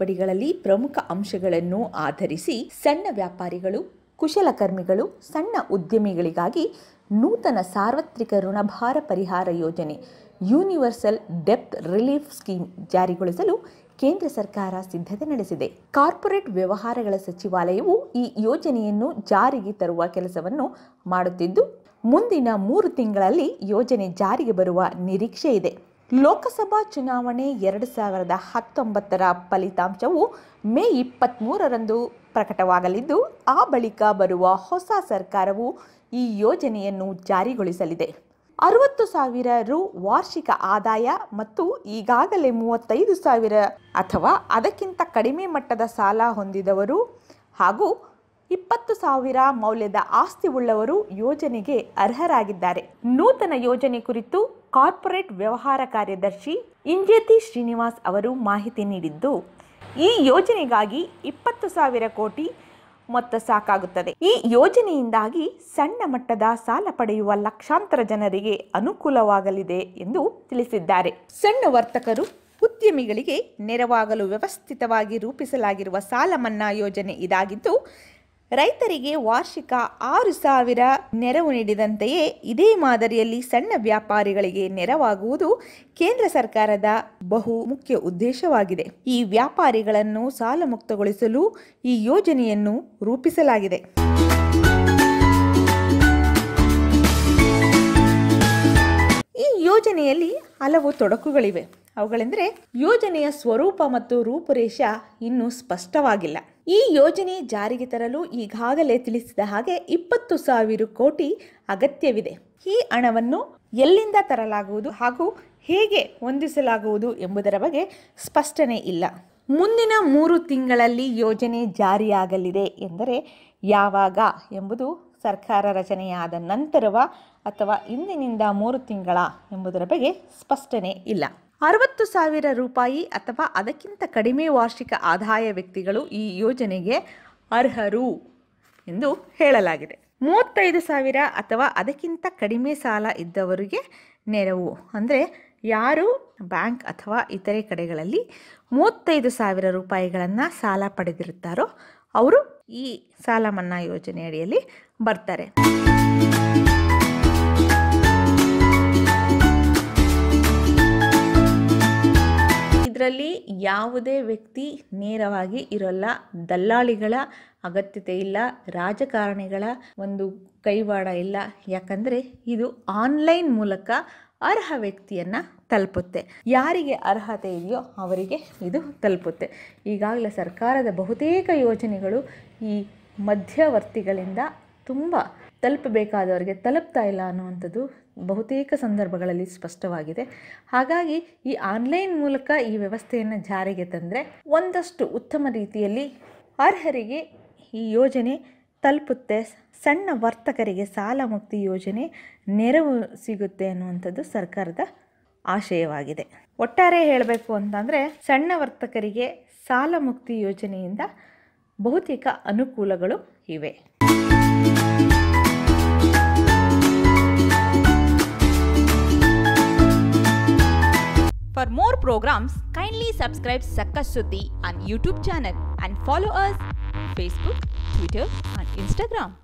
ತಿದ್ದುಪಡಿಗಳಲ್ಲಿ ಪ್ರಮುಖ ಅಂಶಗಳನ್ನು ಆಧರಿಸಿ ಸಣ್ಣ ವ್ಯಾಪಾರಿಗಳು ಕುಶಲಕರ್ಮಿಗಳು ಸಣ್ಣ ಉದ್ಯಮಿಗಳಿಗಾಗಿ ನೂತನ ಸಾರ್ವತ್ರಿಕ ಋಣಭಾರ ಪರಿಹಾರ ಯೋಜನೆ ಯೂನಿವರ್ಸಲ್ ಡೆಪ್ತ್ ರಿಲೀಫ್ ಸ್ಕೀಮ್ ಜಾರಿಗೊಳಿಸಲು ಕೇಂದ್ರ ಸರ್ಕಾರ ಸಿದ್ಧತೆ ನಡೆಸಿದೆ ಕಾರ್ಪೊರೇಟ್ ವ್ಯವಹಾರಗಳ ಸಚಿವಾಲಯವು ಈ ಯೋಜನೆಯನ್ನು ಜಾರಿಗೆ ತರುವ ಕೆಲಸವನ್ನು ಮಾಡುತ್ತಿದ್ದು ಮುಂದಿನ ಮೂರು ತಿಂಗಳಲ್ಲಿ ಯೋಜನೆ ಜಾರಿಗೆ ಬರುವ ನಿರೀಕ್ಷೆ ಇದೆ ಲೋಕಸಭಾ ಚುನಾವಣೆ ಎರಡು ಸಾವಿರದ ಹತ್ತೊಂಬತ್ತರ ಫಲಿತಾಂಶವು ಮೇ ಇಪ್ಪತ್ತ್ಮೂರರಂದು ಪ್ರಕಟವಾಗಲಿದ್ದು ಆ ಬಳಿಕ ಬರುವ ಹೊಸ ಸರ್ಕಾರವು ಈ ಯೋಜನೆಯನ್ನು ಜಾರಿಗೊಳಿಸಲಿದೆ ಅರವತ್ತು ಸಾವಿರ ರು ವಾರ್ಷಿಕ ಆದಾಯ ಮತ್ತು ಈಗಾಗಲೇ ಮೂವತ್ತೈದು ಸಾವಿರ ಅಥವಾ ಅದಕ್ಕಿಂತ ಕಡಿಮೆ ಮಟ್ಟದ ಸಾಲ ಹೊಂದಿದವರು ಹಾಗೂ ಇಪ್ಪತ್ತು ಸಾವಿರ ಮೌಲ್ಯದ ಆಸ್ತಿ ಉಳ್ಳವರು ಯೋಜನೆಗೆ ಅರ್ಹರಾಗಿದ್ದಾರೆ ನೂತನ ಯೋಜನೆ ಕುರಿತು ಕಾರ್ಪೊರೇಟ್ ವ್ಯವಹಾರ ಕಾರ್ಯದರ್ಶಿ ಇಂಜೇತಿ ಶ್ರೀನಿವಾಸ್ ಅವರು ಮಾಹಿತಿ ನೀಡಿದ್ದು ಈ ಯೋಜನೆಗಾಗಿ ಇಪ್ಪತ್ತು ಸಾವಿರ ಕೋಟಿ ಮೊತ್ತ ಸಾಕಾಗುತ್ತದೆ ಈ ಯೋಜನೆಯಿಂದಾಗಿ ಸಣ್ಣ ಮಟ್ಟದ ಸಾಲ ಪಡೆಯುವ ಲಕ್ಷಾಂತರ ಜನರಿಗೆ ಅನುಕೂಲವಾಗಲಿದೆ ಎಂದು ತಿಳಿಸಿದ್ದಾರೆ ಸಣ್ಣ ವರ್ತಕರು ಉದ್ಯಮಿಗಳಿಗೆ ನೆರವಾಗಲು ವ್ಯವಸ್ಥಿತವಾಗಿ ರೂಪಿಸಲಾಗಿರುವ ಸಾಲ ಮನ್ನಾ ಯೋಜನೆ ಇದಾಗಿದ್ದು ರೈತರಿಗೆ ವಾರ್ಷಿಕ ಆರು ಸಾವಿರ ನೆರವು ನೀಡಿದಂತೆಯೇ ಇದೇ ಮಾದರಿಯಲ್ಲಿ ಸಣ್ಣ ವ್ಯಾಪಾರಿಗಳಿಗೆ ನೆರವಾಗುವುದು ಕೇಂದ್ರ ಸರ್ಕಾರದ ಬಹು ಮುಖ್ಯ ಉದ್ದೇಶವಾಗಿದೆ ಈ ವ್ಯಾಪಾರಿಗಳನ್ನು ಸಾಲ ಮುಕ್ತಗೊಳಿಸಲು ಈ ಯೋಜನೆಯನ್ನು ರೂಪಿಸಲಾಗಿದೆ ಈ ಯೋಜನೆಯಲ್ಲಿ ಹಲವು ತೊಡಕುಗಳಿವೆ ಅವುಗಳೆಂದರೆ ಯೋಜನೆಯ ಸ್ವರೂಪ ಮತ್ತು ರೂಪುರೇಷ ಇನ್ನೂ ಸ್ಪಷ್ಟವಾಗಿಲ್ಲ ಈ ಯೋಜನೆ ಜಾರಿಗೆ ತರಲು ಈಗಾಗಲೇ ತಿಳಿಸಿದ ಹಾಗೆ ಇಪ್ಪತ್ತು ಸಾವಿರ ಕೋಟಿ ಅಗತ್ಯವಿದೆ ಈ ಹಣವನ್ನು ಎಲ್ಲಿಂದ ತರಲಾಗುವುದು ಹಾಗೂ ಹೇಗೆ ಹೊಂದಿಸಲಾಗುವುದು ಎಂಬುದರ ಬಗ್ಗೆ ಸ್ಪಷ್ಟನೆ ಇಲ್ಲ ಮುಂದಿನ ಮೂರು ತಿಂಗಳಲ್ಲಿ ಯೋಜನೆ ಜಾರಿಯಾಗಲಿದೆ ಎಂದರೆ ಯಾವಾಗ ಎಂಬುದು ಸರ್ಕಾರ ರಚನೆಯಾದ ನಂತರವ ಅಥವಾ ಇಂದಿನಿಂದ ಮೂರು ತಿಂಗಳ ಎಂಬುದರ ಬಗ್ಗೆ ಸ್ಪಷ್ಟನೆ ಇಲ್ಲ ಅರವತ್ತು ಸಾವಿರ ರೂಪಾಯಿ ಅಥವಾ ಅದಕ್ಕಿಂತ ಕಡಿಮೆ ವಾರ್ಷಿಕ ಆದಾಯ ವ್ಯಕ್ತಿಗಳು ಈ ಯೋಜನೆಗೆ ಅರ್ಹರು ಎಂದು ಹೇಳಲಾಗಿದೆ ಮೂವತ್ತೈದು ಸಾವಿರ ಅಥವಾ ಅದಕ್ಕಿಂತ ಕಡಿಮೆ ಸಾಲ ಇದ್ದವರಿಗೆ ನೆರವು ಅಂದರೆ ಯಾರು ಬ್ಯಾಂಕ್ ಅಥವಾ ಇತರೆ ಕಡೆಗಳಲ್ಲಿ ಮೂವತ್ತೈದು ಸಾವಿರ ರೂಪಾಯಿಗಳನ್ನು ಸಾಲ ಪಡೆದಿರುತ್ತಾರೋ ಅವರು ಈ ಸಾಲ ಮನ್ನಾ ಯೋಜನೆ ಅಡಿಯಲ್ಲಿ ಬರ್ತಾರೆ ಇದರಲ್ಲಿ ಯಾವುದೇ ವ್ಯಕ್ತಿ ನೇರವಾಗಿ ಇರಲ್ಲ ದಲ್ಲಾಳಿಗಳ ಅಗತ್ಯತೆ ಇಲ್ಲ ರಾಜಕಾರಣಿಗಳ ಒಂದು ಕೈವಾಡ ಇಲ್ಲ ಯಾಕಂದರೆ ಇದು ಆನ್ಲೈನ್ ಮೂಲಕ ಅರ್ಹ ವ್ಯಕ್ತಿಯನ್ನು ತಲುಪುತ್ತೆ ಯಾರಿಗೆ ಅರ್ಹತೆ ಇದೆಯೋ ಅವರಿಗೆ ಇದು ತಲುಪುತ್ತೆ ಈಗಾಗಲೇ ಸರ್ಕಾರದ ಬಹುತೇಕ ಯೋಜನೆಗಳು ಈ ಮಧ್ಯವರ್ತಿಗಳಿಂದ ತುಂಬ ತಲುಪಬೇಕಾದವರಿಗೆ ತಲುಪ್ತಾ ಇಲ್ಲ ಅನ್ನುವಂಥದ್ದು ಬಹುತೇಕ ಸಂದರ್ಭಗಳಲ್ಲಿ ಸ್ಪಷ್ಟವಾಗಿದೆ ಹಾಗಾಗಿ ಈ ಆನ್ಲೈನ್ ಮೂಲಕ ಈ ವ್ಯವಸ್ಥೆಯನ್ನು ಜಾರಿಗೆ ತಂದರೆ ಒಂದಷ್ಟು ಉತ್ತಮ ರೀತಿಯಲ್ಲಿ ಅರ್ಹರಿಗೆ ಈ ಯೋಜನೆ ತಲುಪುತ್ತೆ ಸಣ್ಣ ವರ್ತಕರಿಗೆ ಸಾಲ ಮುಕ್ತಿ ಯೋಜನೆ ನೆರವು ಸಿಗುತ್ತೆ ಅನ್ನುವಂಥದ್ದು ಸರ್ಕಾರದ ಆಶಯವಾಗಿದೆ ಒಟ್ಟಾರೆ ಹೇಳಬೇಕು ಅಂತಂದರೆ ಸಣ್ಣ ವರ್ತಕರಿಗೆ ಸಾಲ ಮುಕ್ತಿ ಯೋಜನೆಯಿಂದ ಬಹುತೇಕ ಅನುಕೂಲಗಳು ಇವೆ for more programmes kindly subscribe ಸಕ್ಕ ಸುದ್ದಿ on YouTube channel follow us Facebook Twitter and Instagram